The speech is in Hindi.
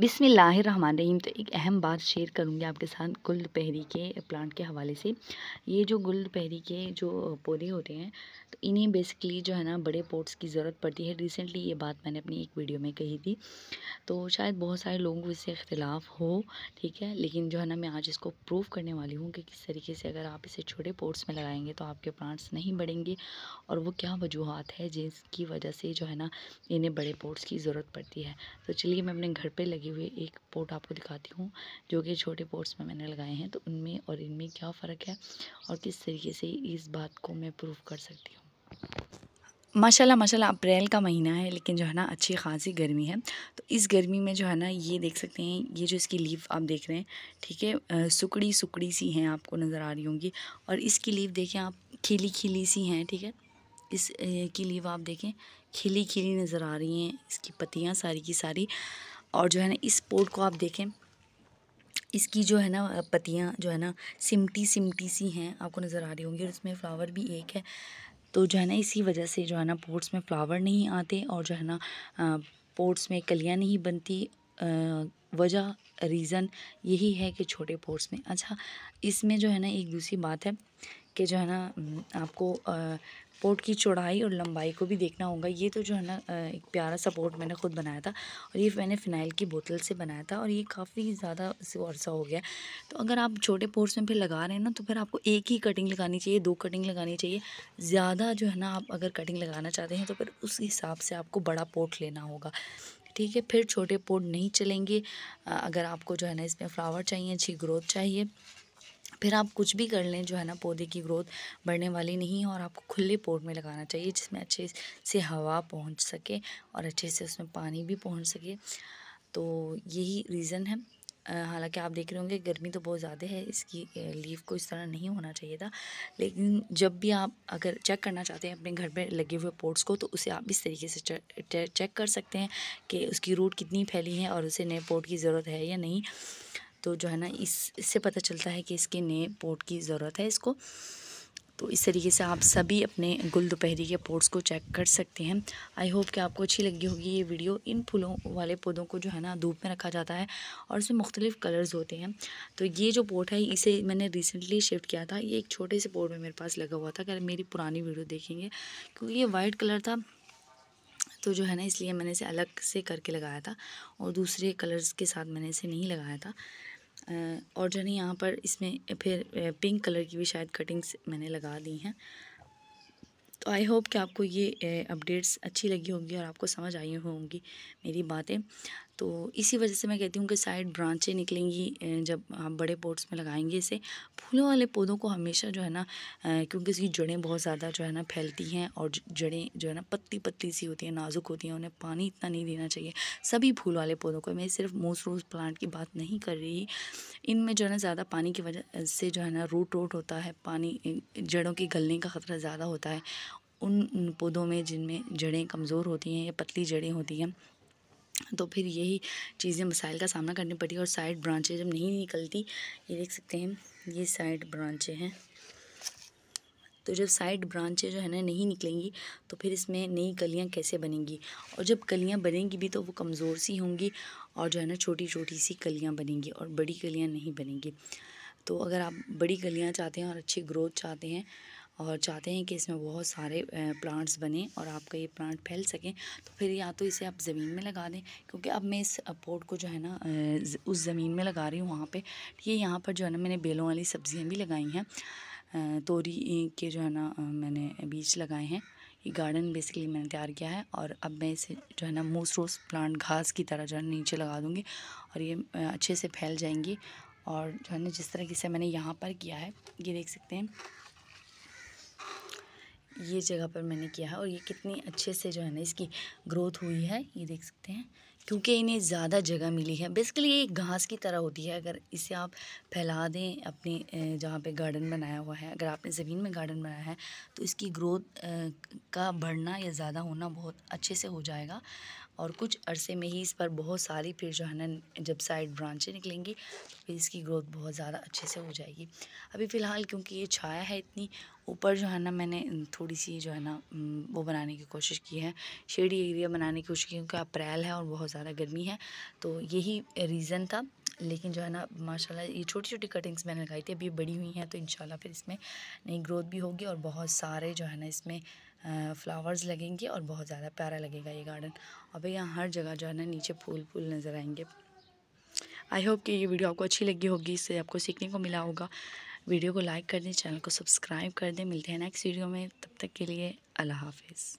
बिसमीम तो एक अहम बात शेयर करूँगी आपके साथ गुल पहरी के प्लांट के हवाले से ये जो गुल दुपहरी के जो पौधे होते हैं तो इन्हें बेसिकली जो है ना बड़े पोट्स की ज़रूरत पड़ती है रिसेंटली ये बात मैंने अपनी एक वीडियो में कही थी तो शायद बहुत सारे लोगों को इससे अख्तिलाफ़ हो ठीक है लेकिन जो है ना मैं आज इसको प्रूव करने वाली हूँ कि किस तरीके से अगर आप इसे छोटे पोट्स में लगाएंगे तो आपके प्लांट्स नहीं बढ़ेंगे और वो क्या वजूहत है जिसकी वजह से जो है ना इन्हें बड़े पोट्स की ज़रूरत पड़ती है तो चलिए मैं अपने घर पर लगी लगे हुए एक पोर्ट आपको दिखाती हूँ जो कि छोटे पोर्ट्स में मैंने लगाए हैं तो उनमें और इनमें क्या फ़र्क है और किस तरीके से इस बात को मैं प्रूव कर सकती हूँ माशाल्लाह माशाल्लाह अप्रैल का महीना है लेकिन जो है ना अच्छी खासी गर्मी है तो इस गर्मी में जो है ना ये देख सकते हैं ये जो इसकी लीव आप देख रहे हैं ठीक है सुकड़ी सुकड़ी सी हैं आपको नज़र आ रही होंगी और इसकी लीव देखें आप खिली खिली सी हैं ठीक है इस की लीव आप देखें खिली खिली नज़र आ रही हैं इसकी पत्तियाँ सारी की सारी और जो है ना इस पोर्ट को आप देखें इसकी जो है ना पतियाँ जो है ना सिमटी सिमटी सी हैं आपको नज़र आ रही होंगी और इसमें फ़्लावर भी एक है तो जो है ना इसी वजह से जो है ना पोर्ट्स में फ़्लावर नहीं आते और जो है ना पोर्ट्स में कलियाँ नहीं बनती वजह रीज़न यही है कि छोटे पोर्ट्स में अच्छा इसमें जो है ना एक दूसरी बात है कि जो है ना आपको पोर्ट की चौड़ाई और लंबाई को भी देखना होगा ये तो जो है ना एक प्यारा सा पोर्ट मैंने ख़ुद बनाया था और ये मैंने फ़िनाइल की बोतल से बनाया था और ये काफ़ी ज़्यादा अर्सा हो गया तो अगर आप छोटे पोर्ट्स में फिर लगा रहे हैं ना तो फिर आपको एक ही कटिंग लगानी चाहिए दो कटिंग लगानी चाहिए ज़्यादा जो है ना आप अगर कटिंग लगाना चाहते हैं तो फिर उस हिसाब से आपको बड़ा पोर्ट लेना होगा ठीक है फिर छोटे पोट नहीं चलेंगे अगर आपको जो है ना इसमें फ्लावर चाहिए अच्छी ग्रोथ चाहिए फिर आप कुछ भी कर लें जो है ना पौधे की ग्रोथ बढ़ने वाली नहीं है और आपको खुले पोर्ट में लगाना चाहिए जिसमें अच्छे से हवा पहुंच सके और अच्छे से उसमें पानी भी पहुंच सके तो यही रीज़न है हालांकि आप देख रहे होंगे गर्मी तो बहुत ज़्यादा है इसकी लीव को इस तरह नहीं होना चाहिए था लेकिन जब भी आप अगर चेक करना चाहते हैं अपने घर में लगे हुए पोर्ट्स को तो उसे आप इस तरीके से चेक कर सकते हैं कि उसकी रूट कितनी फैली है और उसे नए पोर्ट की ज़रूरत है या नहीं तो जो है ना इस इससे पता चलता है कि इसके नए पोर्ट की ज़रूरत है इसको तो इस तरीके से आप सभी अपने गुल दोपहरी के पोर्ट्स को चेक कर सकते हैं आई होप कि आपको अच्छी लगी होगी ये वीडियो इन फूलों वाले पौधों को जो है ना धूप में रखा जाता है और इसमें मुख्तलिफ़ कलर्स होते हैं तो ये जो पोर्ट है इसे मैंने रिसेंटली शिफ्ट किया था ये एक छोटे से पोर्ट में मेरे पास लगा हुआ था अगर मेरी पुरानी वीडियो देखेंगे क्योंकि ये वाइट कलर था तो जो है ना इसलिए मैंने इसे अलग से करके लगाया था और दूसरे कलर्स के साथ मैंने इसे नहीं लगाया था और जो है यहाँ पर इसमें फिर पिंक कलर की भी शायद कटिंग्स मैंने लगा दी हैं तो आई होप कि आपको ये अपडेट्स अच्छी लगी होंगी और आपको समझ आई होंगी मेरी बातें तो इसी वजह से मैं कहती हूँ कि साइड ब्रांचें निकलेंगी जब आप बड़े पोर्ट्स में लगाएंगे इसे फूलों वाले पौधों को हमेशा जो है ना क्योंकि इसकी जड़ें बहुत ज़्यादा जो है ना फैलती हैं और जड़ें जो है ना पत्ती पत्ती सी होती हैं नाजुक होती हैं उन्हें पानी इतना नहीं देना चाहिए सभी फूल वाले पौधों को मैं सिर्फ मोस रोज़ प्लांट की बात नहीं कर रही इनमें जो है ना ज़्यादा पानी की वजह से जो है ना रूट रोट होता है पानी जड़ों के गलने का ख़तरा ज़्यादा होता है उन पौधों में जिनमें जड़ें कमज़ोर होती हैं या पतली जड़ें होती हैं तो फिर यही चीज़ें मसाइल का सामना करनी पड़ी और साइड ब्रांचें जब नहीं निकलती ये देख सकते हैं ये साइड ब्रांचें हैं तो जब साइड ब्रांचें जो है ना नहीं निकलेंगी तो फिर इसमें नई कलियाँ कैसे बनेंगी और जब कलियाँ बनेंगी भी तो वो कमज़ोर सी होंगी और जो है ना छोटी छोटी सी कलियाँ बनेंगी और बड़ी कलियाँ नहीं बनेंगी तो अगर आप बड़ी कलियाँ चाहते हैं और अच्छी ग्रोथ चाहते हैं और चाहते हैं कि इसमें बहुत सारे प्लांट्स बने और आपका ये प्लांट फैल सकें तो फिर या तो इसे आप ज़मीन में लगा दें क्योंकि अब मैं इस पोर्ट को जो है ना उस ज़मीन में लगा रही हूँ वहाँ पर ये यहाँ पर जो है ना मैंने बेलों वाली सब्ज़ियाँ भी लगाई हैं तोरी के जो है ना मैंने बीज लगाए हैं ये गार्डन बेसिकली मैंने तैयार किया है और अब मैं इसे जो है ना मूस रोज प्लांट घास की तरह जो है नीचे लगा दूँगी और ये अच्छे से फैल जाएंगी और जो है ना जिस तरह की से मैंने यहाँ पर किया है ये देख सकते हैं ये जगह पर मैंने किया है और ये कितनी अच्छे से जो है ना इसकी ग्रोथ हुई है ये देख सकते हैं क्योंकि इन्हें ज़्यादा जगह मिली है बेसिकली ये घास की तरह होती है अगर इसे आप फैला दें अपने जहाँ पे गार्डन बनाया हुआ है अगर आपने ज़मीन में गार्डन बनाया है तो इसकी ग्रोथ का बढ़ना या ज़्यादा होना बहुत अच्छे से हो जाएगा और कुछ अरसे में ही इस पर बहुत सारी फिर जो है ना जब साइड ब्रांचें निकलेंगी तो फिर इसकी ग्रोथ बहुत ज़्यादा अच्छे से हो जाएगी अभी फ़िलहाल क्योंकि ये छाया है इतनी ऊपर जो है ना मैंने थोड़ी सी जो है ना वो बनाने की कोशिश की है शेडी एरिया बनाने की कोशिश की क्योंकि अप्रैल है और बहुत ज़्यादा गर्मी है तो यही रीज़न था लेकिन जो है ना माशाल्लाह ये छोटी छोटी कटिंग्स मैंने लगाई थी अभी बड़ी हुई हैं तो इन फिर इसमें नई ग्रोथ भी होगी और बहुत सारे जो है ना इसमें फ्लावर्स लगेंगे और बहुत ज़्यादा प्यारा लगेगा ये गार्डन और भैया हर जगह जो है ना नीचे फूल फूल नज़र आएंगे आई होप कि ये वीडियो आपको अच्छी लगी होगी इससे आपको सीखने को मिला होगा वीडियो को लाइक कर दें चैनल को सब्सक्राइब कर दें मिलते हैं नेक्स्ट वीडियो में तब तक के लिए अल्लाह हाफिज़